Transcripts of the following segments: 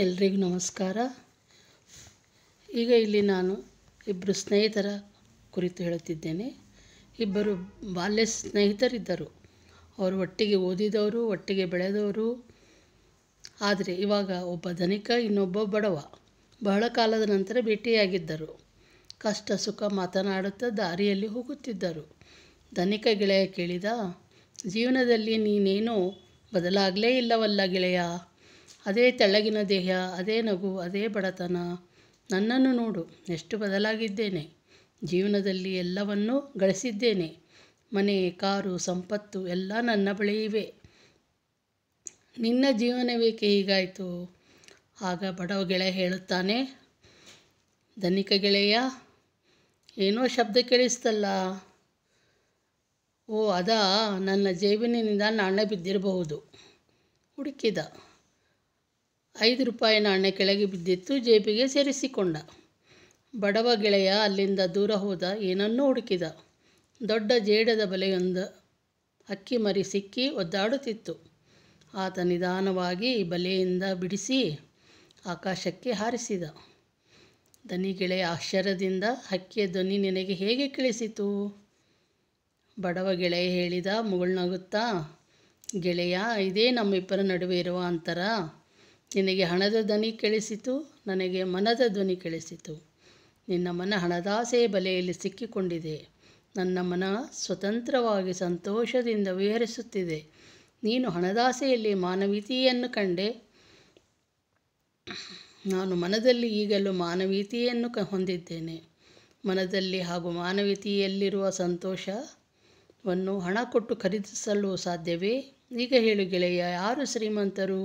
ಎಲ್ರಿಗೂ ನಮಸ್ಕಾರ ಈಗ ಇಲ್ಲಿ ನಾನು ಇಬ್ಬರು ಸ್ನೇಹಿತರ ಕುರಿತು ಹೇಳುತ್ತಿದ್ದೇನೆ ಇಬ್ಬರು ಬಾಲ್ಯ ಸ್ನೇಹಿತರಿದ್ದರು ಅವರು ಒಟ್ಟಿಗೆ ಓದಿದವರು ಒಟ್ಟಿಗೆ ಬೆಳೆದವರು ಆದರೆ ಇವಾಗ ಒಬ್ಬ ಧನಿಕ ಇನ್ನೊಬ್ಬ ಬಡವ ಬಹಳ ಕಾಲದ ನಂತರ ಭೇಟಿಯಾಗಿದ್ದರು ಕಷ್ಟ ಸುಖ ಮಾತನಾಡುತ್ತಾ ದಾರಿಯಲ್ಲಿ ಹೋಗುತ್ತಿದ್ದರು ಧನಿಕ ಗೆಳೆಯ ಕೇಳಿದ ಜೀವನದಲ್ಲಿ ನೀನೇನೋ ಬದಲಾಗಲೇ ಇಲ್ಲವಲ್ಲ ಗೆಳೆಯ ಅದೇ ತೆಳ್ಳಗಿನ ದೇಹ ಅದೇ ನಗು ಅದೇ ಬಡತನ ನನ್ನನ್ನು ನೋಡು ಎಷ್ಟು ಬದಲಾಗಿದ್ದೇನೆ ಜೀವನದಲ್ಲಿ ಎಲ್ಲವನ್ನೂ ಗಳಿಸಿದ್ದೇನೆ ಮನೆ ಕಾರು ಸಂಪತ್ತು ಎಲ್ಲ ನನ್ನ ಬಳಿ ಇವೆ ನಿನ್ನ ಜೀವನವೇಕೆ ಹೀಗಾಯಿತು ಆಗ ಬಡವ ಗೆಳೆಯ ಹೇಳುತ್ತಾನೆ ಧನಿಕ ಗೆಳೆಯ ಏನೋ ಶಬ್ದ ಕೇಳಿಸ್ತಲ್ಲ ಓ ಅದಾ ನನ್ನ ಜೇಬಿನಿಂದ ನಾಣ್ಯ ಬಿದ್ದಿರಬಹುದು ಹುಡುಕಿದ ಐದು ರೂಪಾಯಿ ನಾಣ್ಯ ಕೆಳಗೆ ಬಿದ್ದಿತ್ತು ಜೇಬಿಗೆ ಸೇರಿಸಿಕೊಂಡ ಬಡವ ಗೆಳೆಯ ಅಲ್ಲಿಂದ ದೂರ ಹೋದ ಏನನ್ನೂ ಹುಡುಕಿದ ದೊಡ್ಡ ಜೇಡದ ಬಲೆಯೊಂದು ಅಕ್ಕಿ ಮರಿ ಸಿಕ್ಕಿ ಒದ್ದಾಡುತ್ತಿತ್ತು ಆತ ನಿಧಾನವಾಗಿ ಬಲೆಯಿಂದ ಬಿಡಿಸಿ ಆಕಾಶಕ್ಕೆ ಹಾರಿಸಿದ ಗೆಳೆಯ ಆಶ್ಚರ್ಯದಿಂದ ಹಕ್ಕಿಯ ಧ್ವನಿ ನಿನಗೆ ಹೇಗೆ ಕೇಳಿಸಿತು ಬಡವ ಗೆಳೆಯ ಹೇಳಿದ ಮುಗುಳ್ನಗುತ್ತಾ ಗೆಳೆಯ ಇದೇ ನಮ್ಮಿಬ್ಬರ ನಡುವೆ ಇರುವ ಅಂತರ ನಿನಗೆ ಹಣದ ಧ್ವನಿ ಕೇಳಿಸಿತು ನನಗೆ ಮನದ ಧ್ವನಿ ಕೇಳಿಸಿತು ನಿನ್ನ ಮನ ಹಣದಾಸೆಯ ಬಲೆಯಲ್ಲಿ ಸಿಕ್ಕಿಕೊಂಡಿದೆ ನನ್ನ ಮನ ಸ್ವತಂತ್ರವಾಗಿ ಸಂತೋಷದಿಂದ ವಿಹರಿಸುತ್ತಿದೆ ನೀನು ಹಣದಾಸೆಯಲ್ಲಿ ಮಾನವೀಯತೆಯನ್ನು ಕಂಡೆ ನಾನು ಮನದಲ್ಲಿ ಈಗಲೂ ಮಾನವೀಯತೆಯನ್ನು ಕ ಹೊಂದಿದ್ದೇನೆ ಮನದಲ್ಲಿ ಹಾಗೂ ಮಾನವೀತೆಯಲ್ಲಿರುವ ಸಂತೋಷವನ್ನು ಹಣ ಕೊಟ್ಟು ಖರೀದಿಸಲು ಸಾಧ್ಯವೇ ಈಗ ಹೇಳು ಗೆಳೆಯ ಯಾರು ಶ್ರೀಮಂತರು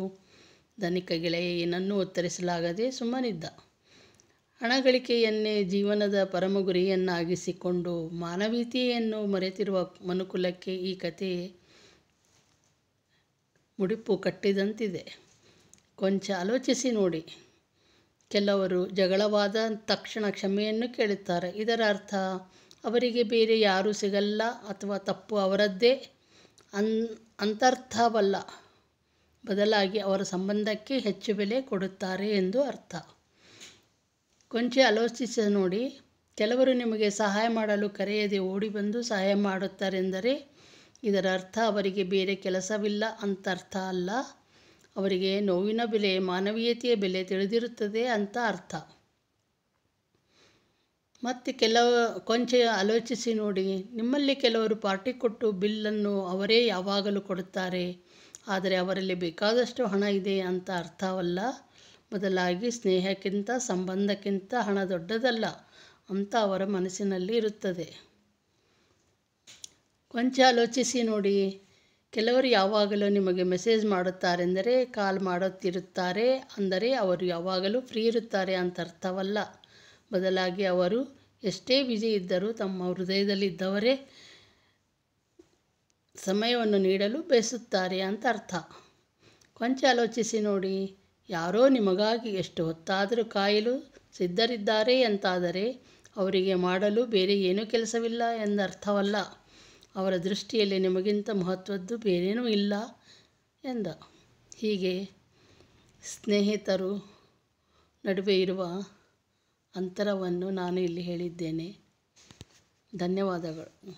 ಧನಿಕ ಗೆಳೆಯ ಏನನ್ನೂ ಉತ್ತರಿಸಲಾಗದೆ ಸುಮ್ಮನಿದ್ದ ಹಣ ಗಳಿಕೆಯನ್ನೇ ಜೀವನದ ಪರಮ ಗುರಿಯನ್ನಾಗಿಸಿಕೊಂಡು ಮಾನವೀಯತೆಯನ್ನು ಮರೆತಿರುವ ಮನುಕುಲಕ್ಕೆ ಈ ಕತೆ ಮುಡಿಪು ಕಟ್ಟಿದಂತಿದೆ ಕೊಂಚ ಆಲೋಚಿಸಿ ನೋಡಿ ಕೆಲವರು ಜಗಳವಾದ ತಕ್ಷಣ ಕ್ಷಮೆಯನ್ನು ಕೇಳುತ್ತಾರೆ ಇದರ ಅರ್ಥ ಅವರಿಗೆ ಬೇರೆ ಯಾರೂ ಸಿಗಲ್ಲ ಅಥವಾ ತಪ್ಪು ಅವರದ್ದೇ ಅನ್ ಅಂತರ್ಥವಲ್ಲ ಬದಲಾಗಿ ಅವರ ಸಂಬಂಧಕ್ಕೆ ಹೆಚ್ಚು ಬೆಲೆ ಕೊಡುತ್ತಾರೆ ಎಂದು ಅರ್ಥ ಕೊಂಚ ಆಲೋಚಿಸಿ ನೋಡಿ ಕೆಲವರು ನಿಮಗೆ ಸಹಾಯ ಮಾಡಲು ಕರೆಯದೆ ಓಡಿ ಬಂದು ಸಹಾಯ ಮಾಡುತ್ತಾರೆಂದರೆ ಇದರ ಅರ್ಥ ಅವರಿಗೆ ಬೇರೆ ಕೆಲಸವಿಲ್ಲ ಅಂತ ಅರ್ಥ ಅಲ್ಲ ಅವರಿಗೆ ನೋವಿನ ಬೆಲೆ ಮಾನವೀಯತೆಯ ಬೆಲೆ ತಿಳಿದಿರುತ್ತದೆ ಅಂತ ಅರ್ಥ ಮತ್ತು ಕೆಲವು ಕೊಂಚ ಆಲೋಚಿಸಿ ನೋಡಿ ನಿಮ್ಮಲ್ಲಿ ಕೆಲವರು ಪಾರ್ಟಿ ಕೊಟ್ಟು ಬಿಲ್ಲನ್ನು ಅವರೇ ಯಾವಾಗಲೂ ಕೊಡುತ್ತಾರೆ ಆದರೆ ಅವರಲ್ಲಿ ಬೇಕಾದಷ್ಟು ಹಣ ಇದೆ ಅಂತ ಅರ್ಥವಲ್ಲ ಬದಲಾಗಿ ಸ್ನೇಹಕ್ಕಿಂತ ಸಂಬಂಧಕ್ಕಿಂತ ಹಣ ದೊಡ್ಡದಲ್ಲ ಅಂತ ಅವರ ಮನಸ್ಸಿನಲ್ಲಿ ಇರುತ್ತದೆ ಕೊಂಚ ಆಲೋಚಿಸಿ ನೋಡಿ ಕೆಲವರು ಯಾವಾಗಲೂ ನಿಮಗೆ ಮೆಸೇಜ್ ಮಾಡುತ್ತಾರೆಂದರೆ ಕಾಲ್ ಮಾಡುತ್ತಿರುತ್ತಾರೆ ಅಂದರೆ ಅವರು ಯಾವಾಗಲೂ ಫ್ರೀ ಇರುತ್ತಾರೆ ಅಂತ ಅರ್ಥವಲ್ಲ ಬದಲಾಗಿ ಅವರು ಎಷ್ಟೇ ಬಿಜಿ ಇದ್ದರೂ ತಮ್ಮ ಹೃದಯದಲ್ಲಿದ್ದವರೇ ಸಮಯವನ್ನು ನೀಡಲು ಬಯಸುತ್ತಾರೆ ಅಂತ ಅರ್ಥ ಕೊಂಚ ಆಲೋಚಿಸಿ ನೋಡಿ ಯಾರೋ ನಿಮಗಾಗಿ ಎಷ್ಟು ಹೊತ್ತಾದರೂ ಕಾಯಲು ಸಿದ್ಧರಿದ್ದಾರೆ ಎಂತಾದರೆ ಅವರಿಗೆ ಮಾಡಲು ಬೇರೆ ಏನೂ ಕೆಲಸವಿಲ್ಲ ಎಂದರ್ಥವಲ್ಲ ಅವರ ದೃಷ್ಟಿಯಲ್ಲಿ ನಿಮಗಿಂತ ಮಹತ್ವದ್ದು ಬೇರೇನೂ ಇಲ್ಲ ಎಂದ ಹೀಗೆ ಸ್ನೇಹಿತರು ನಡುವೆ ಇರುವ ಅಂತರವನ್ನು ನಾನು ಇಲ್ಲಿ ಹೇಳಿದ್ದೇನೆ ಧನ್ಯವಾದಗಳು